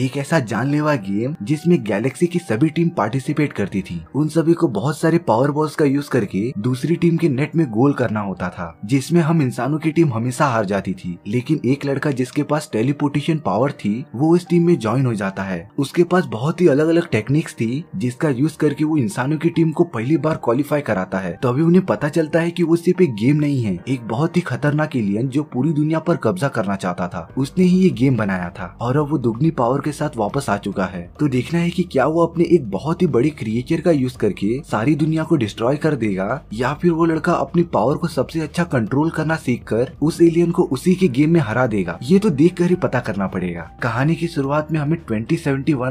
एक ऐसा जानलेवा गेम जिसमें गैलेक्सी की सभी टीम पार्टिसिपेट करती थी उन सभी को बहुत सारे पावर बॉल्स का यूज करके दूसरी टीम के नेट में गोल करना होता था जिसमें हम इंसानों की टीम हमेशा हार जाती थी लेकिन एक लड़का जिसके पास टेलीपोर्टेशन पावर थी वो इस टीम में ज्वाइन हो जाता है उसके पास बहुत ही अलग अलग टेक्निक्स थी जिसका यूज करके वो इंसानों की टीम को पहली बार क्वालिफाई कराता है तभी उन्हें पता चलता है की वो सिर्फ एक गेम नहीं है एक बहुत ही खतरनाक एलियन जो पूरी दुनिया पर कब्जा करना चाहता था उसने ही ये गेम बनाया था और अब वो दुगनी पावर के साथ वापस आ चुका है तो देखना है कि क्या वो अपने एक बहुत ही बड़ी क्रिएचर का यूज करके सारी दुनिया को डिस्ट्रॉय कर देगा या फिर वो लड़का अपनी पावर को सबसे अच्छा कंट्रोल करना सीख कर उस एलियन को उसी के गेम में हरा देगा ये तो देख ही पता करना पड़ेगा कहानी की शुरुआत में हमें ट्वेंटी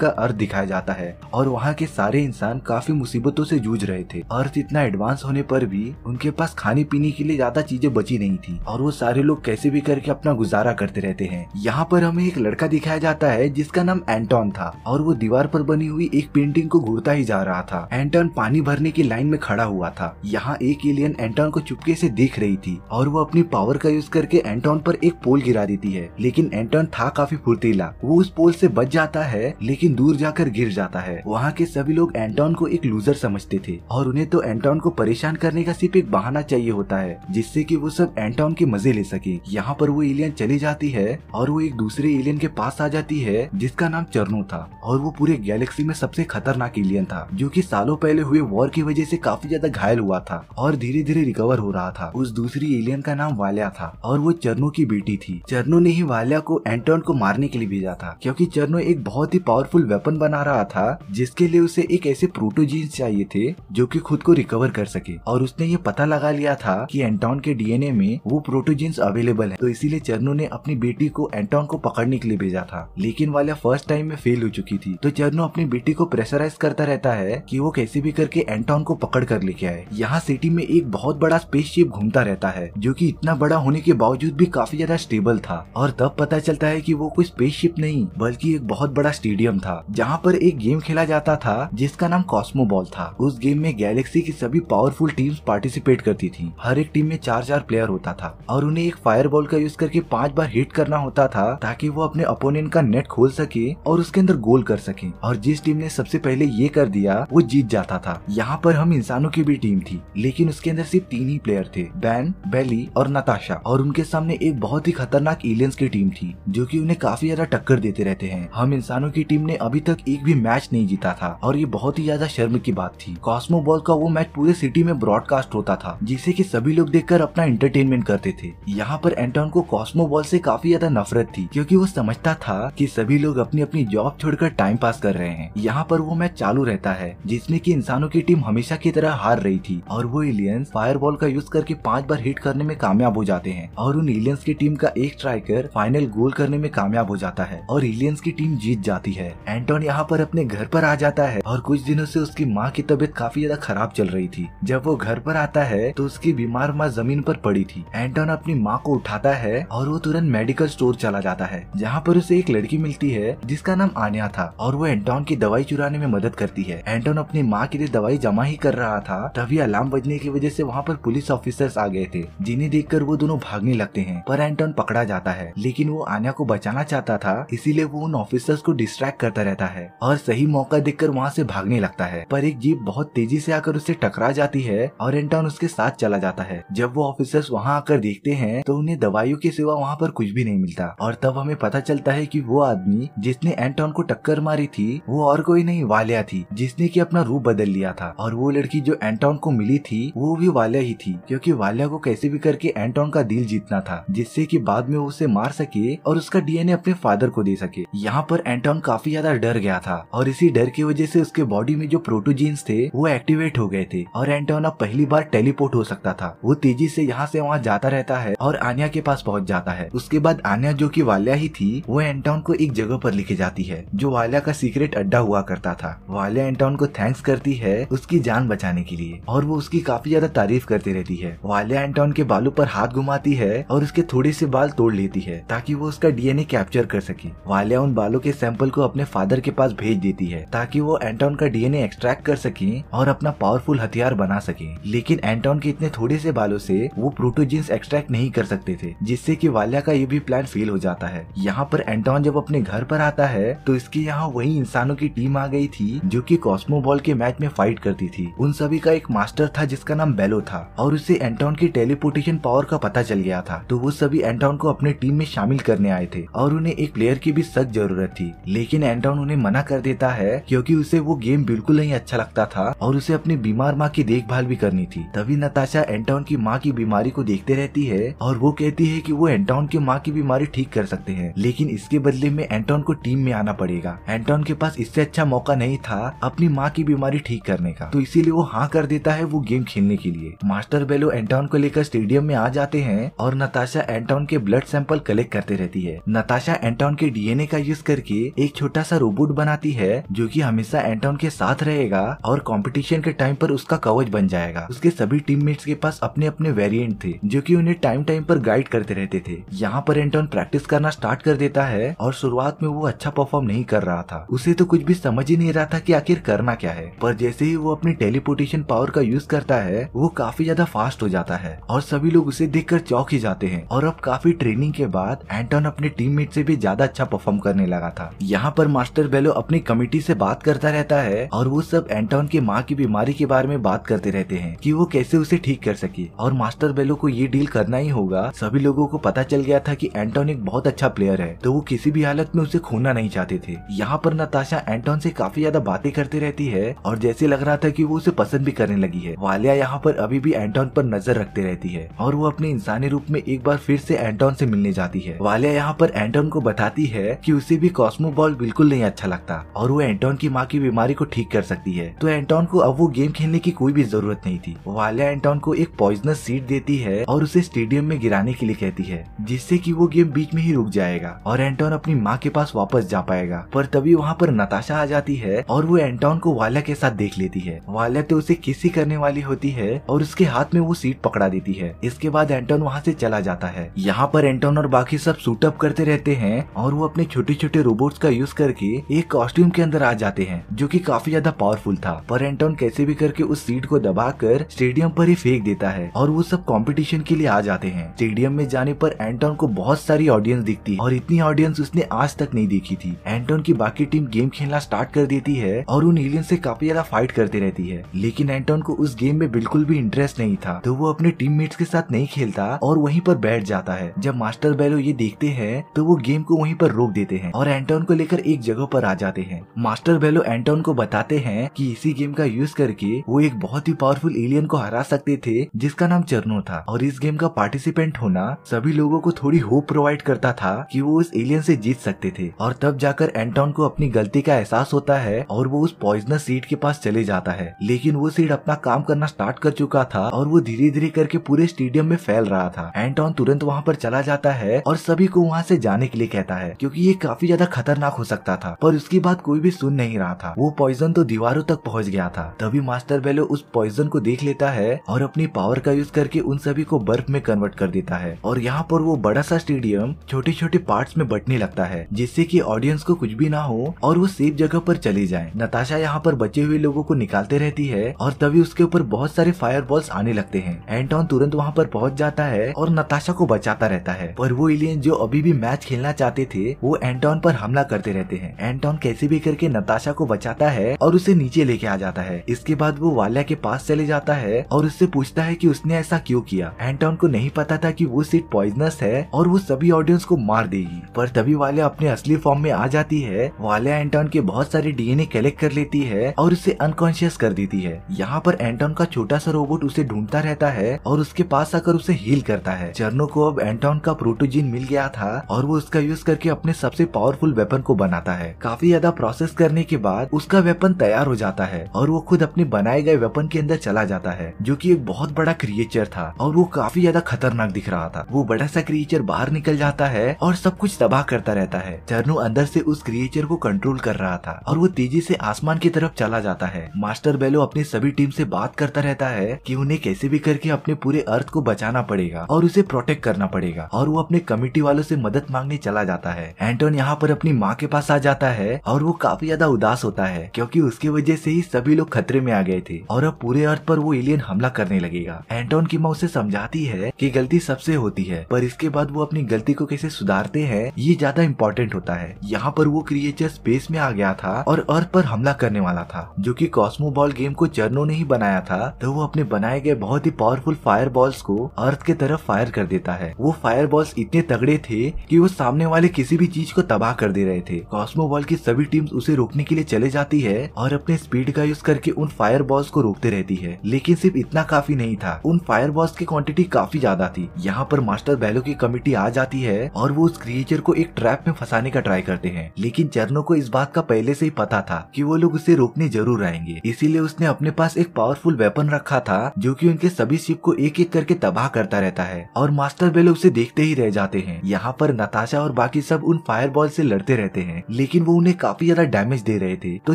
का अर्थ दिखाया जाता है और वहाँ के सारे इंसान काफी मुसीबतों से जूझ रहे थे अर्थ इतना एडवांस होने पर भी उनके पास खाने पीने के लिए ज्यादा चीजें बची नहीं थी और वो सारे लोग कैसे भी करके अपना गुजारा करते रहते हैं यहाँ पर हमें एक लड़का दिखाया जाता है जिसका जिसका नाम एंटोन था और वो दीवार पर बनी हुई एक पेंटिंग को घूरता ही जा रहा था एंटोन पानी भरने की लाइन में खड़ा हुआ था यहाँ एक एलियन एंटोन को चुपके से देख रही थी और वो अपनी पावर का यूज करके एंटोन पर एक पोल गिरा देती है लेकिन एंटोन था काफी फुर्तीला वो उस पोल से बच जाता है लेकिन दूर जाकर गिर जाता है वहाँ के सभी लोग एंटोन को एक लूजर समझते थे और उन्हें तो एंटोन को परेशान करने का सिर्फ एक बहाना चाहिए होता है जिससे की वो सब एंटोन के मजे ले सके यहाँ पर वो एलियन चली जाती है और वो एक दूसरे एलियन के पास आ जाती है जिसका नाम चरनो था और वो पूरे गैलेक्सी में सबसे खतरनाक एलियन था जो कि सालों पहले हुए वॉर की वजह से काफी ज्यादा घायल हुआ था और धीरे धीरे रिकवर हो रहा था उस दूसरी एलियन का नाम वाल्या था और वो चरनो की बेटी थी चरनो ने ही वाल्या को एंटोन को मारने के लिए भेजा था क्योंकि चरनो एक बहुत ही पावरफुल वेपन बना रहा था जिसके लिए उसे एक ऐसे प्रोटोजीन्स चाहिए थे जो की खुद को रिकवर कर सके और उसने ये पता लगा लिया था की एंटोन के डीएनए में वो प्रोटोजीन्स अवेलेबल है तो इसीलिए चरनो ने अपनी बेटी को एंटोन को पकड़ने के लिए भेजा था लेकिन वाले वाले फर्स्ट टाइम में फेल हो चुकी थी तो जर्नो अपनी बेटी को प्रेशराइज करता रहता है कि वो कैसे भी करके एंटोन को पकड़ कर लेके आए यहाँ सिटी में एक बहुत बड़ा स्पेसशिप घूमता रहता है जो की इतना बड़ा होने के बावजूद भी काफी ज्यादा स्टेबल था और तब पता चलता है की वो कोई स्पेसशिप नहीं बल्कि एक बहुत बड़ा स्टेडियम था जहाँ पर एक गेम खेला जाता था जिसका नाम कॉस्मो बॉल था उस गेम में गैलेक्सी की सभी पावरफुल टीम पार्टिसिपेट करती थी हर एक टीम में चार चार प्लेयर होता था और उन्हें एक बॉल का यूज करके पांच बार हिट करना होता था ताकि वो अपने अपोनेंट का नेट खोल सके और उसके अंदर गोल कर सके और जिस टीम ने सबसे पहले ये कर दिया वो जीत जाता था यहाँ पर हम इंसानों की भी टीम थी लेकिन उसके अंदर सिर्फ तीन ही प्लेयर थे बैन बेली और नताशा और उनके सामने एक बहुत ही खतरनाक एलियंस की टीम थी जो की उन्हें काफी ज्यादा टक्कर देते रहते हैं हम इंसानों की टीम ने अभी तक एक भी मैच नहीं जीता था और ये बहुत ही ज्यादा शर्म की बात थी कॉस्मो बॉल का वो मैच पूरे सिटी में ब्रॉडकास्ट होता था जिसे की सभी लोग देखकर अपना एंटरटेनमेंट करते थे यहाँ पर एंटोन को कॉस्मो बॉल से काफी ज्यादा नफरत थी क्योंकि वो समझता था कि सभी लोग लोग अपनी अपनी जॉब छोड़कर टाइम पास कर रहे हैं यहाँ पर वो मैच चालू रहता है जिसमे की इंसानों की टीम हमेशा की तरह हार रही थी और वो एलियंस फायरबॉल का यूज करके पांच बार हिट करने में कामयाब हो जाते हैं और उन एलियंस की टीम का एक स्ट्राइकर फाइनल गोल करने में कामयाब हो जाता है और एलियंस की टीम जीत जाती है एंटोन यहाँ पर अपने घर पर आ जाता है और कुछ दिनों से उसकी माँ की तबीयत काफी ज्यादा खराब चल रही थी जब वो घर पर आता है तो उसकी बीमार माँ जमीन पर पड़ी थी एंटोन अपनी माँ को उठाता है और वो तुरंत मेडिकल स्टोर चला जाता है जहाँ पर उसे एक लड़की मिलती है है जिसका नाम आनिया था और वो एंटोन की दवाई चुराने में मदद करती है एंटोन अपनी माँ के लिए दवाई जमा ही कर रहा था तभी अलार्म बजने की वजह से वहाँ पर पुलिस ऑफिसर्स आ गए थे जिन्हें देख वो दोनों भागने लगते है पर एंटोन पकड़ा जाता है लेकिन वो आनिया को बचाना चाहता था इसीलिए वो उन ऑफिसर्स को डिस्ट्रैक्ट करता रहता है और सही मौका देख कर वहाँ भागने लगता है पर एक जीप बहुत तेजी से आकर उससे टकरा जाती है और एंटोन उसके साथ चला जाता है जब वो ऑफिसर्स वहाँ आकर देखते हैं तो उन्हें दवाइयों के सिवा वहाँ पर कुछ भी नहीं मिलता और तब हमें पता चलता है की वो आदमी जिसने एंटोन को टक्कर मारी थी वो और कोई नहीं वालिया थी जिसने की अपना रूप बदल लिया था और वो लड़की जो एंटोन को मिली थी वो भी वालिया ही थी क्योंकि वालिया को कैसे भी करके एंटोन का दिल जीतना था जिससे कि बाद में उसे मार सके और उसका डीएनए अपने फादर को दे सके यहाँ पर एंटोन काफी ज्यादा डर गया था और इसी डर की वजह से उसके बॉडी में जो प्रोटोजीन्स थे वो एक्टिवेट हो गए थे और एंटोन अब पहली बार टेलीपोर्ट हो सकता था वो तेजी से यहाँ से वहाँ जाता रहता है और आनिया के पास पहुँच जाता है उसके बाद आनिया जो की वालिया ही थी वो एंटोन को एक जगह दीवारों पर लिखी जाती है जो वाल्या का सीक्रेट अड्डा हुआ करता था वाल्या एंटॉन को थैंक्स करती है उसकी जान बचाने के लिए और वो उसकी काफी ज्यादा तारीफ करती रहती है वाल्या एंटॉन के बालों पर हाथ घुमाती है और उसके थोड़े से बाल तोड़ लेती है ताकि वो उसका डीएनए कैप्चर कर सके वाल्या उन बालों के सैंपल को अपने फादर के पास भेज देती है ताकि वो एंटॉन का डीएनए एक्सट्रैक्ट कर सके और अपना पावरफुल हथियार बना सके लेकिन एंटॉन के इतने थोड़े से बालों से वो प्रोटोजिन्स एक्सट्रैक्ट नहीं कर सकते थे जिससे कि वाल्या का ये भी प्लान फेल हो जाता है यहाँ पर एंटॉन जब अपने घर पर आता है तो इसके यहाँ वही इंसानों की टीम आ गई थी जो कि कॉस्मो बॉल के मैच में फाइट करती थी उन सभी का एक मास्टर था जिसका नाम बेलो था और उसे एंटोन की टेलीपोर्टेशन पावर का पता चल गया था तो वो सभी एंटोन को अपने टीम में शामिल करने आए थे और उन्हें एक प्लेयर की भी सख्त जरूरत थी लेकिन एंटोन उन्हें मना कर देता है क्योंकि उसे वो गेम बिल्कुल नहीं अच्छा लगता था और उसे अपनी बीमार माँ की देखभाल भी करनी थी तभी नताशा एंटोन की माँ की बीमारी को देखते रहती है और वो कहती है की वो एंटोन की माँ की बीमारी ठीक कर सकते हैं लेकिन इसके बदले में एंटोन को टीम में आना पड़ेगा एंटोन के पास इससे अच्छा मौका नहीं था अपनी माँ की बीमारी ठीक करने का तो इसीलिए वो हाँ कर देता है वो गेम खेलने के लिए मास्टर बेलो एंटोन को लेकर स्टेडियम में आ जाते हैं और नताशा एंटोन के ब्लड सैंपल कलेक्ट करते रहती है नताशा एंटोन के डीएनए का यूज करके एक छोटा सा रोबोट बनाती है जो कि हमेशा एंटोन के साथ रहेगा और कंपटीशन के टाइम पर उसका कवच बन जाएगा उसके सभी टीममेट्स के पास अपने अपने वेरिएंट थे जो कि उन्हें टाइम टाइम पर गाइड करते रहते थे यहाँ पर एंटोन प्रैक्टिस करना स्टार्ट कर देता है और शुरुआत में वो अच्छा परफॉर्म नहीं कर रहा था उसे तो कुछ भी समझ ही नहीं रहा था कि आखिर करना क्या है पर जैसे ही वो अपनी टेलीपोर्टेशन पावर का यूज करता है वो काफी ज्यादा फास्ट हो जाता है और सभी लोग उसे देख कर चौक ही जाते हैं और अब काफी ट्रेनिंग के बाद एंटोन अपने टीम से भी ज्यादा अच्छा परफॉर्म करने लगा था यहाँ पर मास्टर बेलो अपनी कमिटी से बात करता रहता है और वो सब एंटोन की माँ की बीमारी के बारे में बात करते रहते हैं कि वो कैसे उसे ठीक कर सके और मास्टर बेलो को ये डील करना ही होगा सभी लोगों को पता चल गया था कि एंटोन एक बहुत अच्छा प्लेयर है तो वो किसी भी हालत में उसे खोना नहीं चाहते थे यहाँ पर नताशा एंटोन से काफी ज्यादा बातें करती रहती है और जैसे लग रहा था कि वो उसे पसंद भी करने लगी है वालिया यहाँ पर अभी भी एंटोन पर नजर रखते रहती है और वो अपने इंसानी रूप में एक बार फिर से एंटोन से मिलने जाती है वालिया यहाँ पर एंटोन को बताती है की उसे भी कॉस्मो बॉल बिल्कुल नहीं अच्छा लगता और वो एंटोन की माँ की बीमारी को ठीक कर सकती है तो एंटोन को अब वो गेम खेलने की कोई भी जरूरत नहीं थी वालिया एंटोन को एक पॉइजनस सीट देती है और उसे स्टेडियम में गिराने के लिए कहती है जिससे की वो गेम बीच में ही रुक जाएगा और एंटोन अपनी माँ के पास वापस जा पाएगा पर तभी वहाँ पर नताशा आ जाती है और वो एंटोन को वाल्या के साथ देख लेती है वाल्या तो उसे किसी करने वाली होती है और उसके हाथ में वो सीट पकड़ा देती है इसके बाद एंटोन वहाँ से चला जाता है यहाँ पर एंटोन और बाकी सब सूटअप करते रहते हैं और वो अपने छोटे छोटे रोबोट का यूज करके एक कॉस्ट्यूम के अंदर आ जाते हैं जो की काफी ज्यादा पावरफुल था पर एंटोन कैसे भी करके उस सीट को दबा कर स्टेडियम पर ही फेंक देता है और वो सब कॉम्पिटिशन के लिए आ जाते हैं स्टेडियम में जाने पर एंटोन को बहुत सारी ऑडियंस दिखती और इतनी ऑडियंस उसने आज तक तक नहीं देखी थी एंटोन की बाकी टीम गेम खेलना स्टार्ट कर देती है और उन एलियन से काफी ज्यादा फाइट करती रहती है लेकिन एंटोन को उस गेम में बिल्कुल भी इंटरेस्ट नहीं था तो वो अपने टीम के साथ नहीं खेलता और वहीं पर बैठ जाता है जब मास्टर बैलो ये देखते हैं तो वो गेम को वहीं पर रोक देते हैं और एंटोन को लेकर एक जगह पर आ जाते हैं मास्टर बैलो एंटोन को बताते हैं कि इसी गेम का यूज करके वो एक बहुत ही पावरफुल एलियन को हरा सकते थे जिसका नाम चरनो था और इस गेम का पार्टिसिपेंट होना सभी लोगों को थोड़ी होप प्रोवाइड करता था कि वो उस एलियन से जीत सकते थे थे और तब जाकर एंटोन को अपनी गलती का एहसास होता है और वो उस पॉइजनस सीट के पास चले जाता है लेकिन वो सीट अपना काम करना स्टार्ट कर चुका था और वो धीरे धीरे करके पूरे स्टेडियम में फैल रहा था एंटोन तुरंत वहाँ पर चला जाता है और सभी को वहाँ से जाने के लिए कहता है क्योंकि ये काफी ज्यादा खतरनाक हो सकता था पर उसकी बात कोई भी सुन नहीं रहा था वो पॉइजन तो दीवारों तक पहुँच गया था तभी मास्टर बेलो उस पॉइजन को देख लेता है और अपनी पावर का यूज करके उन सभी को बर्फ में कन्वर्ट कर देता है और यहाँ पर वो बड़ा सा स्टेडियम छोटे छोटे पार्ट में बटने लगता है जिस जिससे कि ऑडियंस को कुछ भी ना हो और वो सेफ जगह पर चले जाए नताशा यहाँ पर बचे हुए लोगों को निकालते रहती है और तभी उसके ऊपर बहुत सारे फायर बॉल्स आने लगते हैं एंटॉन तुरंत वहाँ पर पहुँच जाता है और नताशा को बचाता रहता है पर वो एलियन जो अभी भी मैच खेलना चाहते थे वो एंटॉन पर हमला करते रहते हैं एंटॉन कैसे भी करके नताशा को बचाता है और उसे नीचे लेके आ जाता है इसके बाद वो वाल्या के पास चले जाता है और उससे पूछता है की उसने ऐसा क्यों किया एंटॉन को नहीं पता था की वो सीट पॉइजनस है और वो सभी ऑडियंस को मार देगी पर तभी वाले अपने असली फॉर्म में आ जाती है वालिया एंटोन के बहुत सारे डीएनए कलेक्ट कर लेती है और उसे अनकॉन्शियस कर देती है यहाँ पर एंटोन का छोटा सा रोबोट उसे ढूंढता रहता है और उसके पास आकर उसे हील करता है चरनो को अब एंटोन का प्रोटोजीन मिल गया था और वो उसका यूज करके अपने सबसे पावरफुल वेपन को बनाता है काफी ज्यादा प्रोसेस करने के बाद उसका वेपन तैयार हो जाता है और वो खुद अपने बनाए गए वेपन के अंदर चला जाता है जो की एक बहुत बड़ा क्रिएचर था और वो काफी ज्यादा खतरनाक दिख रहा था वो बड़ा सा क्रिएचर बाहर निकल जाता है और सब कुछ तबाह करता रहता है चरनू अंदर से उस क्रिएचर को कंट्रोल कर रहा था और वो तेजी से आसमान की तरफ चला जाता है मास्टर बेलो अपनी सभी टीम से बात करता रहता है कि उन्हें कैसे भी करके अपने पूरे अर्थ को बचाना पड़ेगा और उसे प्रोटेक्ट करना पड़ेगा और वो अपने कमिटी वालों से मदद मांगने चला जाता है एंटोन यहाँ पर अपनी माँ के पास आ जाता है और वो काफी ज्यादा उदास होता है क्योंकि उसकी वजह से ही सभी लोग खतरे में आ गए थे और अब पूरे अर्थ पर वो एलियन हमला करने लगेगा एंटोन की माँ उसे समझाती है की गलती सबसे होती है पर इसके बाद वो अपनी गलती को कैसे सुधारते हैं ये ज्यादा इम्पोर्टेंट एक्सीडेंट होता है यहाँ पर वो क्रिएचर स्पेस में आ गया था और अर्थ पर हमला करने वाला था जो कि कॉस्मो बॉल गेम को जर्नो ने ही बनाया था तो वो अपने बनाए गए बहुत ही पावरफुल फायर बॉल्स को अर्थ के तरफ फायर कर देता है वो फायर बॉल्स इतने तगड़े थे कि वो सामने वाले किसी भी चीज को तबाह कर दे रहे थे कॉस्मो बॉल की सभी टीम उसे रोकने के लिए चले जाती है और अपने स्पीड का यूज करके उन फायर बॉल्स को रोकते रहती है लेकिन सिर्फ इतना काफी नहीं था उन फायर बॉल्स की क्वांटिटी काफी ज्यादा थी यहाँ पर मास्टर बैलो की कमिटी आ जाती है और वो उस क्रिएचर को एक ट्रैप में फंसा फंसाने का ट्राई करते हैं लेकिन चरणों को इस बात का पहले से ही पता था कि वो लोग उसे रोकने जरूर आएंगे इसीलिए उसने अपने पास एक पावरफुल वेपन रखा था जो कि उनके सभी शिप को एक एक करके तबाह करता रहता है और मास्टर बेलो उसे देखते ही रह जाते हैं यहाँ पर नताशा और बाकी सब उन बॉल से लड़ते रहते हैं लेकिन वो उन्हें काफी ज्यादा डैमेज दे रहे थे तो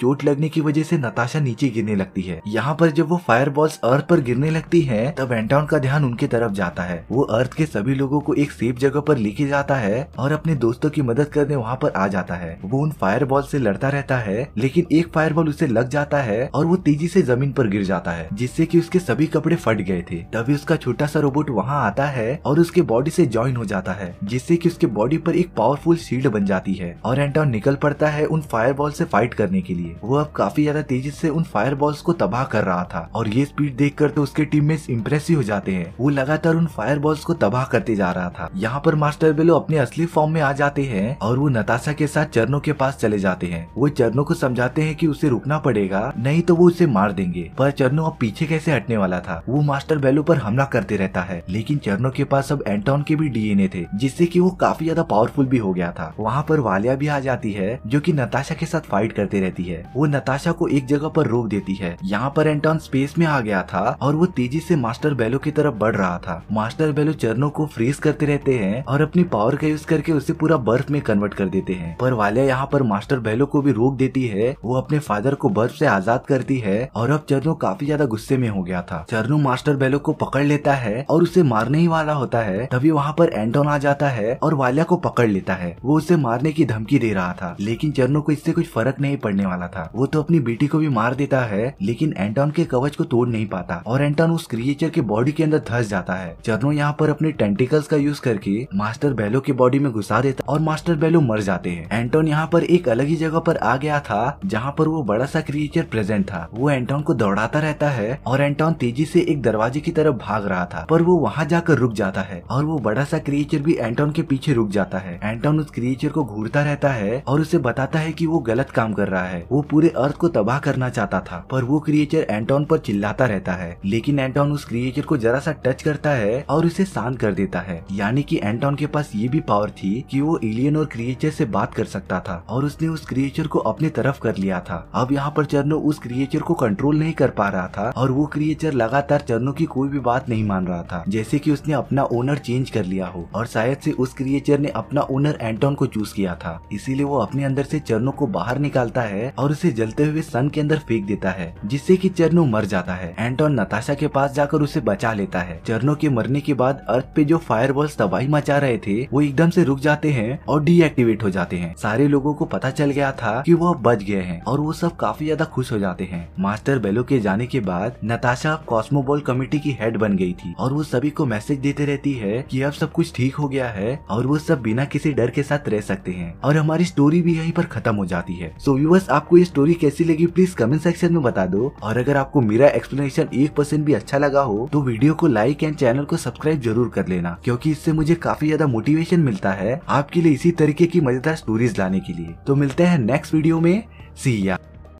चोट लगने की वजह से नताशा नीचे गिरने लगती है यहाँ पर जब वो फायर बॉल्स अर्थ पर गिरने लगती है तब एंटाउन का ध्यान उनके तरफ जाता है वो अर्थ के सभी लोगों को एक सेफ जगह पर लेके जाता है और अपने दोस्तों की मदद कर करने वहाँ पर आ जाता है वो उन फायरबॉल से लड़ता रहता है लेकिन एक फायर बॉल उसे लग जाता है और वो तेजी से जमीन पर गिर जाता है जिससे कि उसके सभी कपड़े फट गए थे तभी उसका छोटा सा रोबोट वहाँ आता है और उसके बॉडी से ज्वाइन हो जाता है जिससे की उसके बॉडी पर एक पावरफुल शील्ड बन जाती है और एंटॉन निकल पड़ता है उन फायर बॉल से फाइट करने के लिए वो अब काफी ज्यादा तेजी से उन फायर बॉल्स को तबाह कर रहा था और ये स्पीड देखकर तो उसके टीम में इम्प्रेस ही हो जाते हैं वो लगातार उन फायर बॉल्स को तबाह करते जा रहा था यहाँ पर मास्टर बेलो अपने असली फॉर्म में आ जाते हैं और और वो नताशा के साथ चरणों के पास चले जाते हैं वो चरणों को समझाते हैं कि उसे रुकना पड़ेगा नहीं तो वो उसे मार देंगे पर चरणों अब पीछे कैसे हटने वाला था वो मास्टर बैलो पर हमला करते रहता है लेकिन चरणों के पास अब एंटोन के भी डीएनए थे जिससे कि वो काफी ज्यादा पावरफुल भी हो गया था वहाँ पर वालिया भी आ जाती है जो की नताशा के साथ फाइट करते रहती है वो नताशा को एक जगह पर रोक देती है यहाँ पर एंटोन स्पेस में आ गया था और वो तेजी से मास्टर बैलो की तरफ बढ़ रहा था मास्टर बैलो चरणों को फ्रीज करते रहते हैं और अपनी पावर का यूज करके उसे पूरा बर्फ में कन्वर्ट कन्वर्ट कर देते हैं पर वालिया यहाँ पर मास्टर बहलो को भी रोक देती है वो अपने फादर को बर्फ से आजाद करती है और अब चरनो काफी ज्यादा गुस्से में हो गया था चरनो मास्टर बहलो को पकड़ लेता है और उसे मारने ही वाला होता है तभी वहाँ पर एंटोन आ जाता है और वालिया को पकड़ लेता है वो उसे मारने की धमकी दे रहा था लेकिन चरनो को इससे कुछ फर्क नहीं पड़ने वाला था वो तो अपनी बेटी को भी मार देता है लेकिन एंटोन के कवच को तोड़ नहीं पाता और एंटोन उस क्रिएचर के बॉडी के अंदर धस जाता है चरनो यहाँ पर अपने टेंटिकल्स का यूज करके मास्टर बेलो के बॉडी में घुसा देता और मास्टर बैलो पहले मर जाते हैं एंटोन यहाँ पर एक अलग ही जगह पर आ गया था जहाँ पर वो बड़ा सा क्रिएचर प्रेजेंट था वो एंटोन को दौड़ाता रहता है और एंटोन तेजी से एक दरवाजे की तरफ भाग रहा था पर वो वहाँ जाकर रुक जाता है और वो बड़ा सा क्रिएचर भी एंटोन के पीछे रुक जाता है एंटोन उस क्रिएचर को घूरता रहता है और उसे बताता है की वो गलत काम कर रहा है वो पूरे अर्थ को तबाह करना चाहता था पर वो क्रिएचर एंटोन पर चिल्लाता रहता है लेकिन एंटोन उस क्रिएचर को जरा सा टच करता है और उसे शांत कर देता है यानी की एंटोन के पास ये भी पावर थी की वो एलियन और क्रिएचर से बात कर सकता था और उसने उस क्रिएचर को अपने तरफ कर लिया था अब यहाँ पर चरनो उस क्रिएचर को कंट्रोल नहीं कर पा रहा था और वो क्रिएचर लगातार चरनो की कोई भी बात नहीं मान रहा था जैसे की उसने अपना ओनर चेंज कर लिया हो और शायद से उस क्रिएचर ने अपना ओनर एंटोन को चूज किया था इसीलिए वो अपने अंदर से चरनो को बाहर निकालता है और उसे जलते हुए सन के अंदर फेंक देता है जिससे कि चरनो मर जाता है एंटोन नताशा के पास जाकर उसे बचा लेता है चरनो के मरने के बाद अर्थ पे जो फायरबॉल्स तबाही मचा रहे थे वो एकदम से रुक जाते हैं और डीएक्ट एक्टिवेट हो जाते हैं सारे लोगों को पता चल गया था कि वो बच गए हैं और वो सब काफी ज्यादा खुश हो जाते हैं मास्टर बेलो के जाने के बाद नताशा कॉस्मोबॉल कमेटी की हेड बन गई थी और वो सभी को मैसेज देते रहती है कि अब सब कुछ ठीक हो गया है और वो सब बिना किसी डर के साथ रह सकते हैं और हमारी स्टोरी भी यही पर खत्म हो जाती है सो so, व्यूवर्स आपको ये स्टोरी कैसी लगी प्लीज कमेंट सेक्शन में बता दो और अगर आपको मेरा एक्सप्लेनेशन एक परसेंट भी अच्छा लगा हो तो वीडियो को लाइक एंड चैनल को सब्सक्राइब जरूर कर लेना क्यूँकी इससे मुझे काफी ज्यादा मोटिवेशन मिलता है आपके लिए इसी तरीके तरीके की मजेदार स्टोरीज लाने के लिए तो मिलते हैं नेक्स्ट वीडियो में सी या